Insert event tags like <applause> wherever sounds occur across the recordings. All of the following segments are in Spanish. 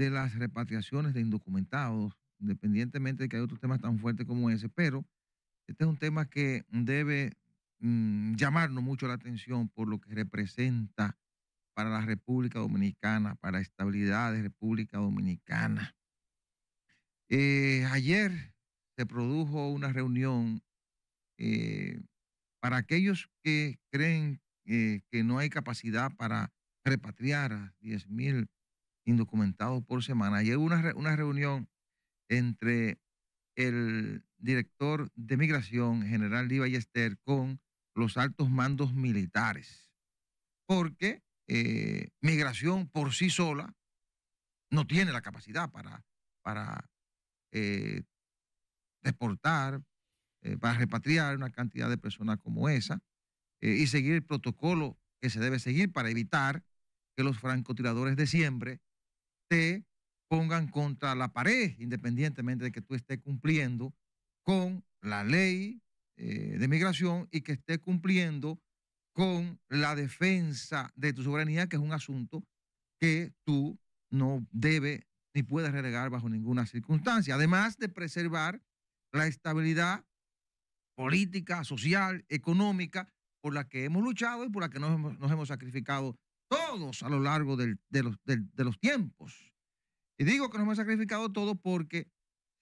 de las repatriaciones de indocumentados, independientemente de que hay otros temas tan fuertes como ese, pero este es un tema que debe mm, llamarnos mucho la atención por lo que representa para la República Dominicana, para la estabilidad de República Dominicana. Eh, ayer se produjo una reunión eh, para aquellos que creen eh, que no hay capacidad para repatriar a 10.000, mil indocumentados por semana. y hubo una, reunión entre el director de migración, general Díaz Ballester, con los altos mandos militares, porque eh, migración por sí sola no tiene la capacidad para, para eh, deportar, eh, para repatriar una cantidad de personas como esa y seguir el protocolo que se debe seguir para evitar que los francotiradores de siempre te pongan contra la pared, independientemente de que tú estés cumpliendo con la ley eh, de migración y que estés cumpliendo con la defensa de tu soberanía, que es un asunto que tú no debes ni puedes relegar bajo ninguna circunstancia, además de preservar la estabilidad política, social, económica, por la que hemos luchado y por la que nos hemos sacrificado todos a lo largo de, los, tiempos. Y digo que nos hemos sacrificado todo porque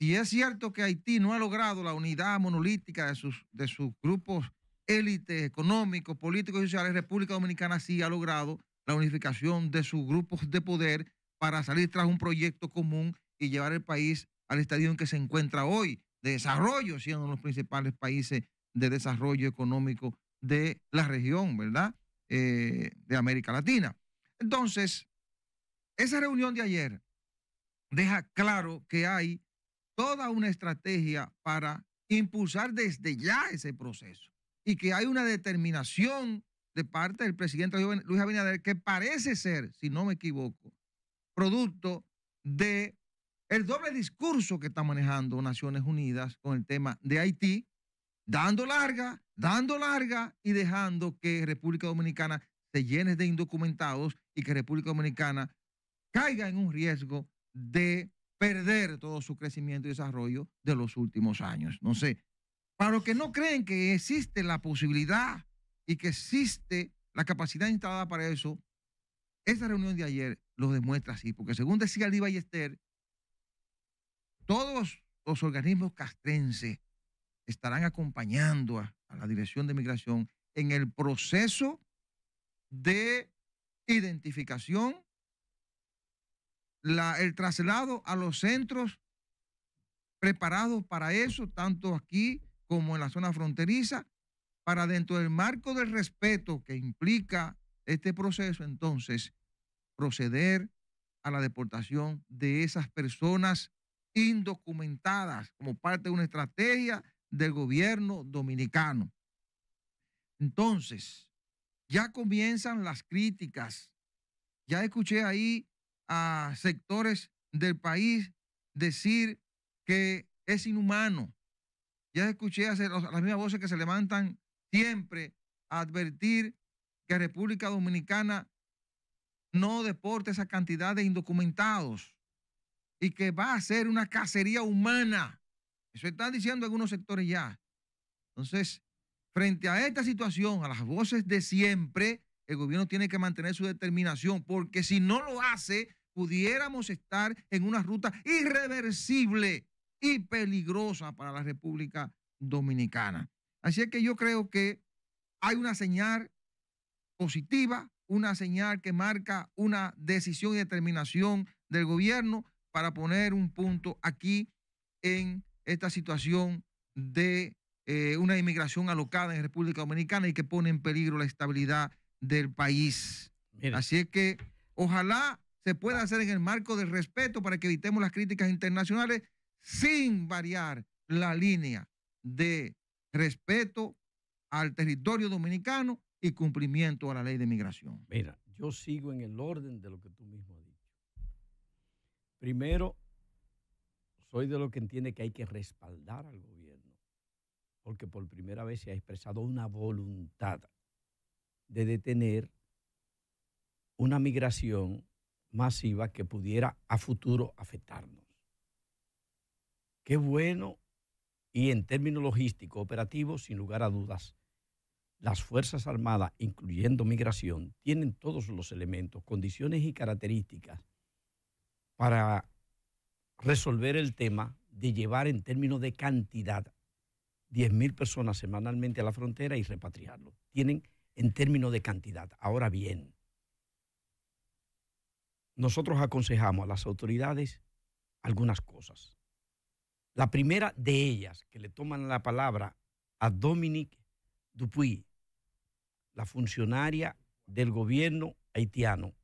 si es cierto que Haití no ha logrado la unidad monolítica de sus, de sus grupos élites económicos, políticos y sociales, República Dominicana sí ha logrado la unificación de sus grupos de poder para salir tras un proyecto común y llevar el país al estadio en que se encuentra hoy, de desarrollo, siendo uno de los principales países de desarrollo económico de la región, ¿verdad? Eh, de América Latina. Entonces, esa reunión de ayer deja claro que hay toda una estrategia para impulsar desde ya ese proceso y que hay una determinación de parte del presidente Luis Abinader que parece ser, si no me equivoco, producto de el doble discurso que está manejando Naciones Unidas con el tema de Haití, dando larga dando larga y dejando que República Dominicana se llene de indocumentados y que República Dominicana caiga en un riesgo de perder todo su crecimiento y desarrollo de los últimos años. No sé, para los que no creen que existe la posibilidad y que existe la capacidad instalada para eso, esa reunión de ayer lo demuestra así, porque según decía y Ballester, todos los organismos castrenses estarán acompañando a a la Dirección de Migración en el proceso de identificación, el traslado a los centros preparados para eso, tanto aquí como en la zona fronteriza, para dentro del marco del respeto que implica este proceso, entonces, proceder a la deportación de esas personas indocumentadas como parte de una estrategia del gobierno dominicano. Entonces, ya comienzan las críticas. Ya escuché ahí a sectores del país decir que es inhumano. Ya escuché a las mismas voces que se levantan siempre a advertir que República Dominicana no deporte esa cantidad de indocumentados y que va a ser una cacería humana eso están diciendo algunos sectores ya. Entonces, frente a esta situación, a las voces de siempre, el gobierno tiene que mantener su determinación, porque si no lo hace, pudiéramos estar en una ruta irreversible y peligrosa para la República Dominicana. Así es que yo creo que hay una señal positiva, una señal que marca una decisión y determinación del gobierno para poner un punto aquí en esta situación de eh, una inmigración alocada en República Dominicana y que pone en peligro la estabilidad del país. Así es que ojalá se pueda ah. hacer en el marco del respeto para que evitemos las críticas internacionales sin variar la línea de respeto al territorio dominicano y cumplimiento a la ley de inmigración. Mira, yo sigo en el orden de lo que tú mismo has dicho. Primero, soy de los que entiende que hay que respaldar al gobierno, porque por primera vez se ha expresado una voluntad de detener una migración masiva que pudiera a futuro afectarnos. Qué bueno y en términos logísticos, operativos, sin lugar a dudas, las Fuerzas Armadas, incluyendo migración, tienen todos los elementos, condiciones y características para resolver el tema de llevar en términos de cantidad 10.000 personas semanalmente a la frontera y repatriarlo. Tienen en términos de cantidad. Ahora bien, nosotros aconsejamos a las autoridades algunas cosas. La primera de ellas, que le toman la palabra a Dominique Dupuy, la funcionaria del gobierno haitiano.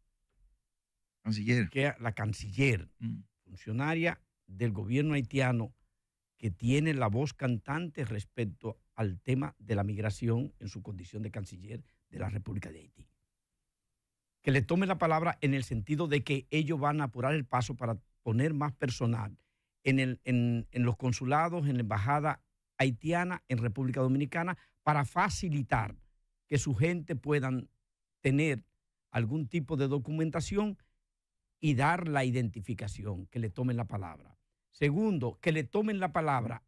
Canciller. Que, la canciller. Mm funcionaria del gobierno haitiano que tiene la voz cantante respecto al tema de la migración en su condición de canciller de la República de Haití. Que le tome la palabra en el sentido de que ellos van a apurar el paso para poner más personal en, los consulados, en la embajada haitiana en República Dominicana, para facilitar que su gente puedan tener algún tipo de documentación y dar la identificación, que le tomen la palabra. Segundo, que le tomen la palabra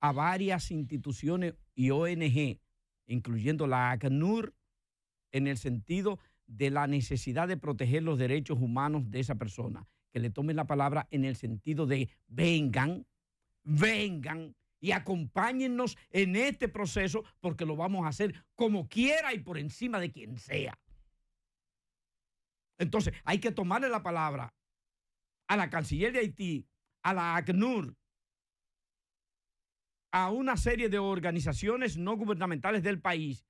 a varias instituciones y ONG, incluyendo la ACNUR, en el sentido de la necesidad de proteger los derechos humanos de esa persona. Que le tomen la palabra en el sentido de vengan, vengan y acompáñennos en este proceso porque lo vamos a hacer como quiera y por encima de quien sea. Entonces, hay que tomarle la palabra a la canciller de Haití, a la ACNUR, a una serie de organizaciones no gubernamentales del país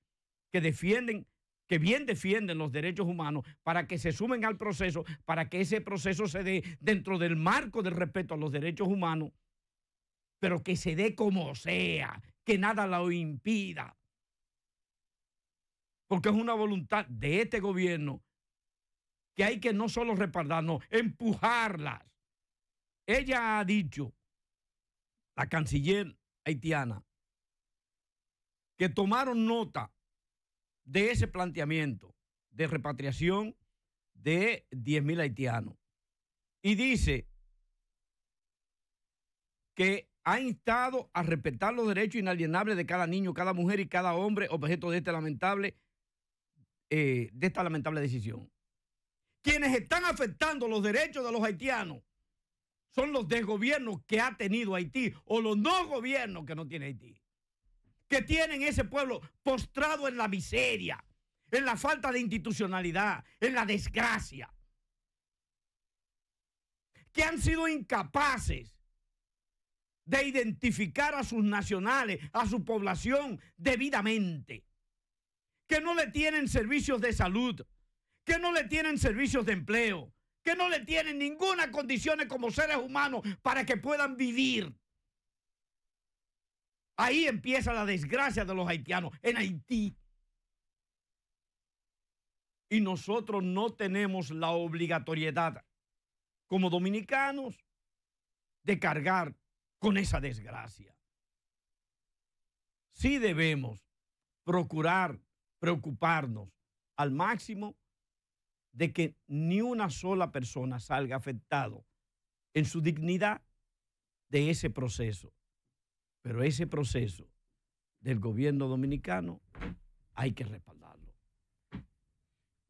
que defienden, que bien defienden los derechos humanos, para que se sumen al proceso, para que ese proceso se dé dentro del marco del respeto a los derechos humanos, pero que se dé como sea, que nada lo impida. Porque es una voluntad de este gobierno que hay que no solo respaldar, no, empujarlas. Ella ha dicho, la canciller haitiana, que tomaron nota de ese planteamiento de repatriación de 10.000 haitianos. Y dice que ha instado a respetar los derechos inalienables de cada niño, cada mujer y cada hombre objeto de, lamentable, eh, de esta lamentable decisión. Quienes están afectando los derechos de los haitianos son los desgobiernos que ha tenido Haití o los no gobiernos que no tiene Haití. Que tienen ese pueblo postrado en la miseria, en la falta de institucionalidad, en la desgracia. Que han sido incapaces de identificar a sus nacionales, a su población debidamente. Que no le tienen servicios de salud que no le tienen servicios de empleo, que no le tienen ninguna condición como seres humanos para que puedan vivir. Ahí empieza la desgracia de los haitianos, en Haití. Y nosotros no tenemos la obligatoriedad como dominicanos de cargar con esa desgracia. Sí debemos procurar preocuparnos al máximo de que ni una sola persona salga afectado en su dignidad de ese proceso. Pero ese proceso del gobierno dominicano hay que respaldarlo.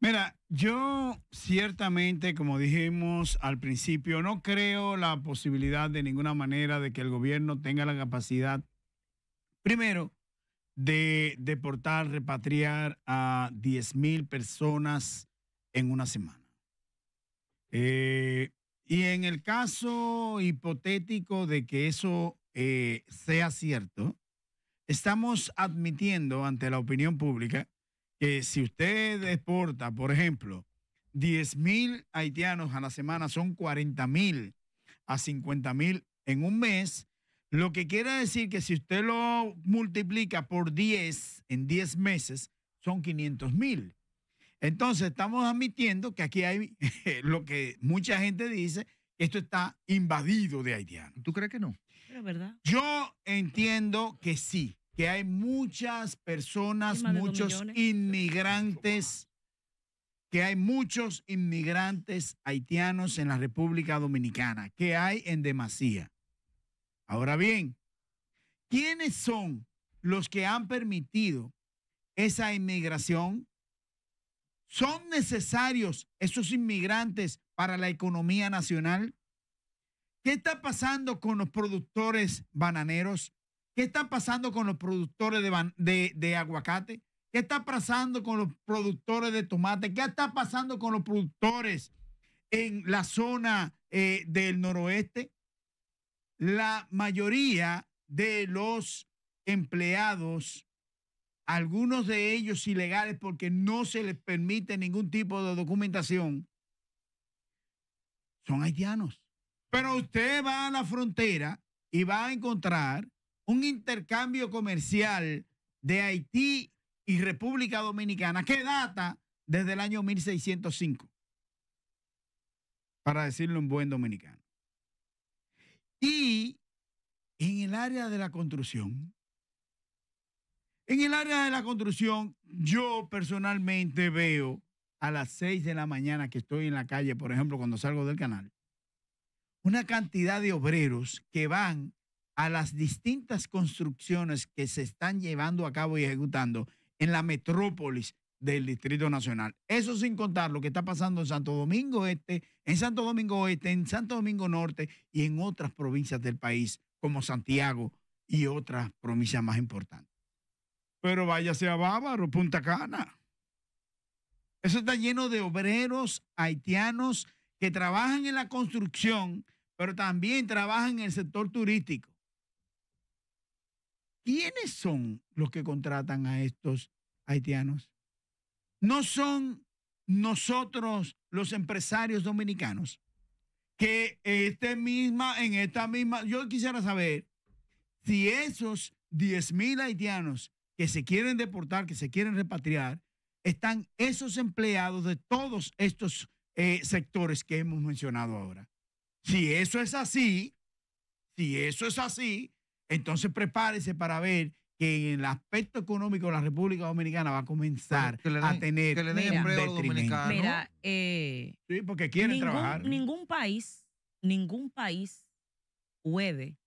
Mira, yo ciertamente, como dijimos al principio, no creo la posibilidad de ninguna manera de que el gobierno tenga la capacidad, primero, de deportar, repatriar a 10.000 personas en una semana. Eh, y en el caso hipotético de que eso eh, sea cierto, estamos admitiendo ante la opinión pública que si usted exporta, por ejemplo, 10 mil haitianos a la semana, son 40 mil a 50 mil en un mes, lo que quiere decir que si usted lo multiplica por 10 en 10 meses, son 500 mil. Entonces, estamos admitiendo que aquí hay <laughs> eh, lo que mucha gente dice, esto está invadido de haitianos. ¿Tú crees que no? ¿verdad? Yo entiendo que sí, que hay muchas personas, muchos inmigrantes, que hay muchos inmigrantes haitianos en la República Dominicana, que hay en demasía. Ahora bien, ¿quiénes son los que han permitido esa inmigración ¿Son necesarios esos inmigrantes para la economía nacional? ¿Qué está pasando con los productores bananeros? ¿Qué está pasando con los productores de, aguacate? ¿Qué está pasando con los productores de tomate? ¿Qué está pasando con los productores en la zona eh, del noroeste? La mayoría de los empleados algunos de ellos ilegales porque no se les permite ningún tipo de documentación, son haitianos. Pero usted va a la frontera y va a encontrar un intercambio comercial de Haití y República Dominicana que data desde el año 1605, para decirlo en buen dominicano. Y en el área de la construcción, en el área de la construcción, yo personalmente veo a las 6 de la mañana que estoy en la calle, por ejemplo, cuando salgo del canal, una cantidad de obreros que van a las distintas construcciones que se están llevando a cabo y ejecutando en la metrópolis del Distrito Nacional. Eso sin contar lo que está pasando en Santo Domingo Este, en Santo Domingo Oeste, en Santo Domingo Norte y en otras provincias del país como Santiago y otras provincias más importantes pero váyase a Bávaro, Punta Cana. Eso está lleno de obreros haitianos que trabajan en la construcción, pero también trabajan en el sector turístico. ¿Quiénes son los que contratan a estos haitianos? No son nosotros los empresarios dominicanos que este misma, en esta misma, yo quisiera saber si esos 10 mil haitianos que se quieren deportar, que se quieren repatriar, están esos empleados de todos estos eh, sectores que hemos mencionado ahora. Si eso es así, si eso es así, entonces prepárese para ver que en el aspecto económico de la República Dominicana va a comenzar a tener mira, eh, porque quieren trabajar. Ningún país, ningún país puede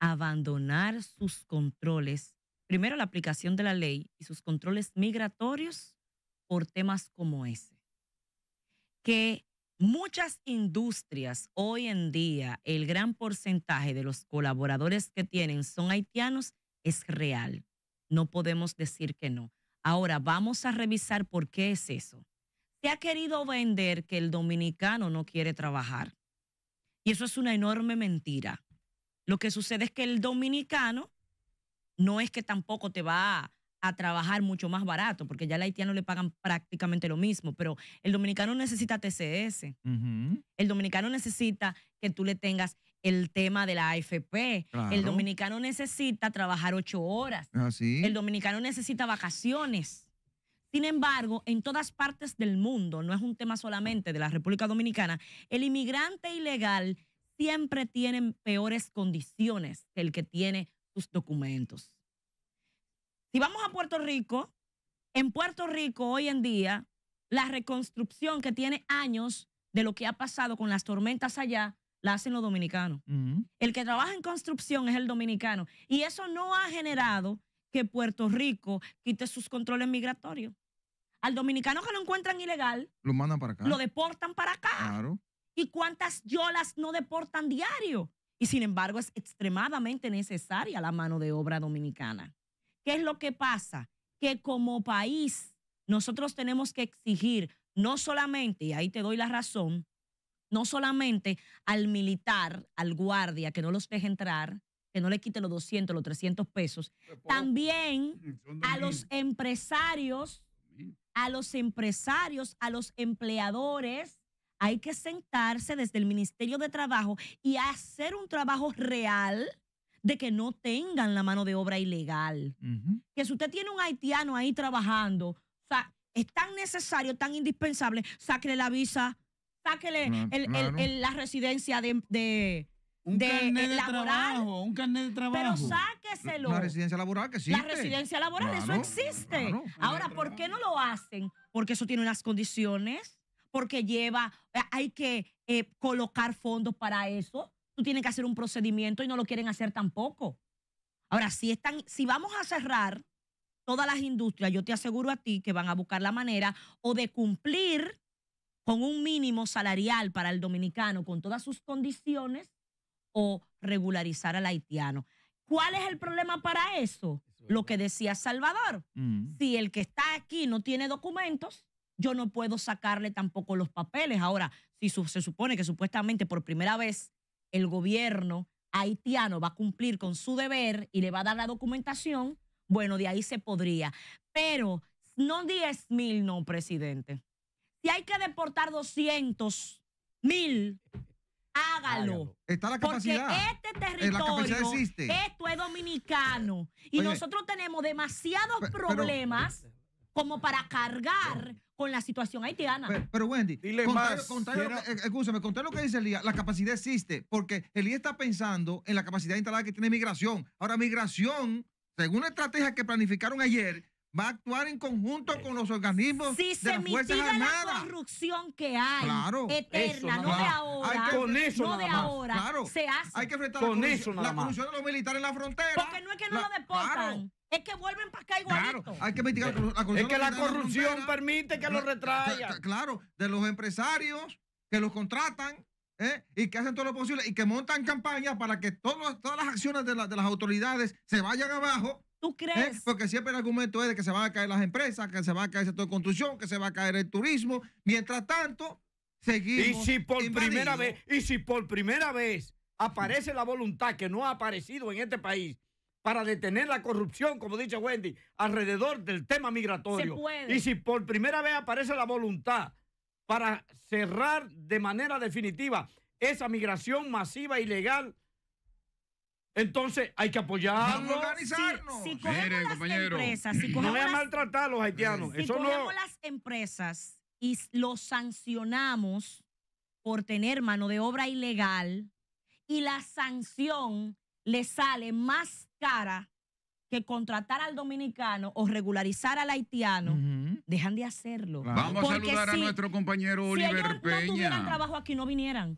abandonar sus controles primero la aplicación de la ley y sus controles migratorios por temas como ese. Que muchas industrias hoy en día, el gran porcentaje de los colaboradores que tienen son haitianos, es real. No podemos decir que no. Ahora vamos a revisar por qué es eso. Se ha querido vender que el dominicano no quiere trabajar. Y eso es una enorme mentira. Lo que sucede es que el dominicano no es que tampoco te va a, trabajar mucho más barato, porque ya al haitiano le pagan prácticamente lo mismo, pero el dominicano necesita TCS. El dominicano necesita que tú le tengas el tema de la AFP. El dominicano necesita trabajar ocho horas. Ah, el dominicano necesita vacaciones. Sin embargo, en todas partes del mundo, no es un tema solamente de la República Dominicana, el inmigrante ilegal siempre tiene peores condiciones que el que tiene tus documentos. Si vamos a Puerto Rico, en Puerto Rico hoy en día, la reconstrucción que tiene años de lo que ha pasado con las tormentas allá, la hacen los dominicanos. Mm. El que trabaja en construcción es el dominicano. Y eso no ha generado que Puerto Rico quite sus controles migratorios. Al dominicano que lo encuentran ilegal, lo mandan para acá. Lo deportan para acá. ¿Y cuántas yolas no deportan diario? Y sin embargo es extremadamente necesaria la mano de obra dominicana. ¿Qué es lo que pasa? Que como país nosotros tenemos que exigir no solamente, y ahí te doy la razón, no solamente al militar, al guardia, que no los deje entrar, que no le quite los 200, los 300 pesos, también mm, a los empresarios, a los empresarios, a los empleadores hay que sentarse desde el Ministerio de Trabajo y hacer un trabajo real de que no tengan la mano de obra ilegal. Que si usted tiene un haitiano ahí trabajando, es tan necesario, tan indispensable, sáquele la visa, sáquele la residencia de, de eh, laboral, un carnet de trabajo. Pero sáqueselo. La residencia laboral que sí, La residencia laboral, eso existe. Ahora, ¿por qué no lo hacen? Porque eso tiene unas condiciones porque lleva, eh, hay que eh, colocar fondos para eso. Tú tienes que hacer un procedimiento y no lo quieren hacer tampoco. Ahora, si, están, si vamos a cerrar todas las industrias, yo te aseguro a ti que van a buscar la manera o de cumplir con un mínimo salarial para el dominicano con todas sus condiciones o regularizar al haitiano. ¿Cuál es el problema para eso? Lo que decía Salvador. Mm. Si el que está aquí no tiene documentos, yo no puedo sacarle tampoco los papeles. Ahora, si se supone que supuestamente por primera vez el gobierno haitiano va a cumplir con su deber y le va a dar la documentación, bueno, de ahí se podría. Pero no 10 mil, no, presidente. Si hay que deportar 200 mil, hágalo. Está la capacidad. Porque este territorio, esto es dominicano. Y nosotros tenemos demasiados problemas como para cargar con la situación haitiana. Pero, Wendy, Dile lo que, eh, lo que dice Elías, la capacidad existe, porque Elías está pensando en la capacidad instalada que tiene migración. Ahora, migración, según la estrategia que planificaron ayer, va a actuar en conjunto con los organismos si de las Fuerzas Armadas. la corrupción que hay, claro, eterna, no de ahora, con eso no de ahora, claro, se hace. Hay que enfrentar con la, corrupción, la corrupción de los militares en la frontera. Porque no es que no la, lo deportan. Es que vuelven para acá igualito. Claro, hay que mitigar la corrupción. Es que la corrupción permite que lo retraigan. Claro, de los empresarios que los contratan ¿eh? y que hacen todo lo posible y que montan campañas para que todas todas las acciones de, de, las autoridades se vayan abajo ¿Tú eh, crees? Porque siempre el argumento es de que se van a caer las empresas, que se va a caer el sector de construcción, que se va a caer el turismo. Mientras tanto, seguimos. Y si por primera vez, y si por primera vez aparece la voluntad que no ha aparecido en este país para detener la corrupción, como dice Wendy, alrededor del tema migratorio. Y si por primera vez aparece la voluntad para cerrar de manera definitiva esa migración masiva ilegal entonces hay que apoyarnos. a Si, las empresas, no voy a maltratar a los haitianos. Si las empresas y los sancionamos por tener mano de obra ilegal y la sanción le sale más cara que contratar al dominicano o regularizar al haitiano, dejan de hacerlo. Vamos a saludar a nuestro compañero Oliver Peña. Si no tuvieran trabajo aquí, no vinieran.